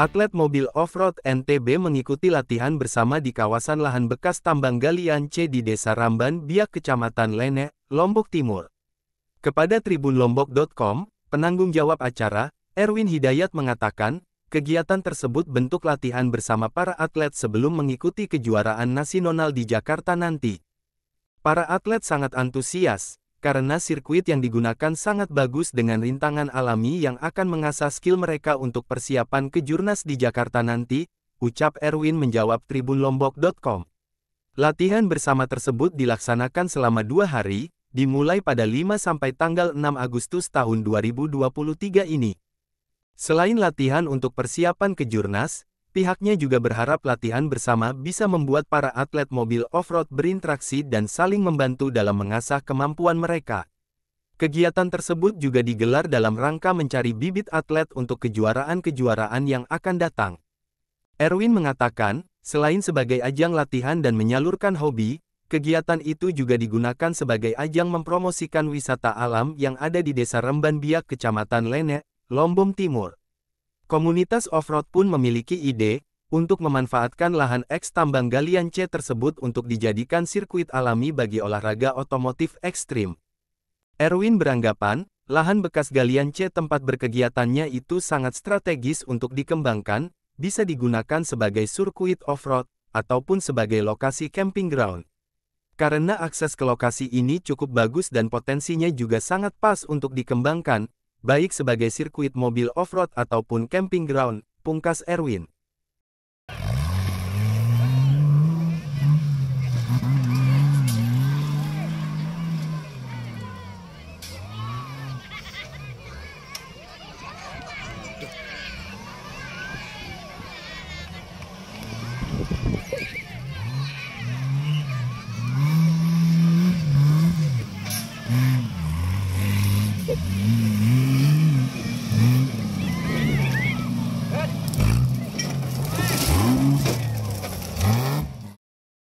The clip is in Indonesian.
Atlet mobil off-road NTB mengikuti latihan bersama di kawasan lahan bekas tambang galian C di Desa Ramban, Biak, Kecamatan Lene, Lombok Timur. Kepada tribunlombok.com, penanggung jawab acara, Erwin Hidayat mengatakan, kegiatan tersebut bentuk latihan bersama para atlet sebelum mengikuti kejuaraan nasional di Jakarta nanti. Para atlet sangat antusias, karena sirkuit yang digunakan sangat bagus dengan rintangan alami yang akan mengasah skill mereka untuk persiapan kejurnas di Jakarta nanti, ucap Erwin menjawab tribunlombok.com. Latihan bersama tersebut dilaksanakan selama dua hari, dimulai pada 5 sampai tanggal 6 Agustus tahun 2023 ini. Selain latihan untuk persiapan kejurnas, Pihaknya juga berharap latihan bersama bisa membuat para atlet mobil off-road berinteraksi dan saling membantu dalam mengasah kemampuan mereka. Kegiatan tersebut juga digelar dalam rangka mencari bibit atlet untuk kejuaraan-kejuaraan yang akan datang. Erwin mengatakan, selain sebagai ajang latihan dan menyalurkan hobi, kegiatan itu juga digunakan sebagai ajang mempromosikan wisata alam yang ada di Desa Remban Biak, Kecamatan Lene, Lombok Timur. Komunitas offroad pun memiliki ide, untuk memanfaatkan lahan X tambang galian C tersebut untuk dijadikan sirkuit alami bagi olahraga otomotif ekstrim. Erwin beranggapan, lahan bekas galian C tempat berkegiatannya itu sangat strategis untuk dikembangkan, bisa digunakan sebagai sirkuit offroad ataupun sebagai lokasi camping ground. Karena akses ke lokasi ini cukup bagus dan potensinya juga sangat pas untuk dikembangkan, baik sebagai sirkuit mobil off-road ataupun camping ground, pungkas Erwin. Mm-hmm. Mm-hmm.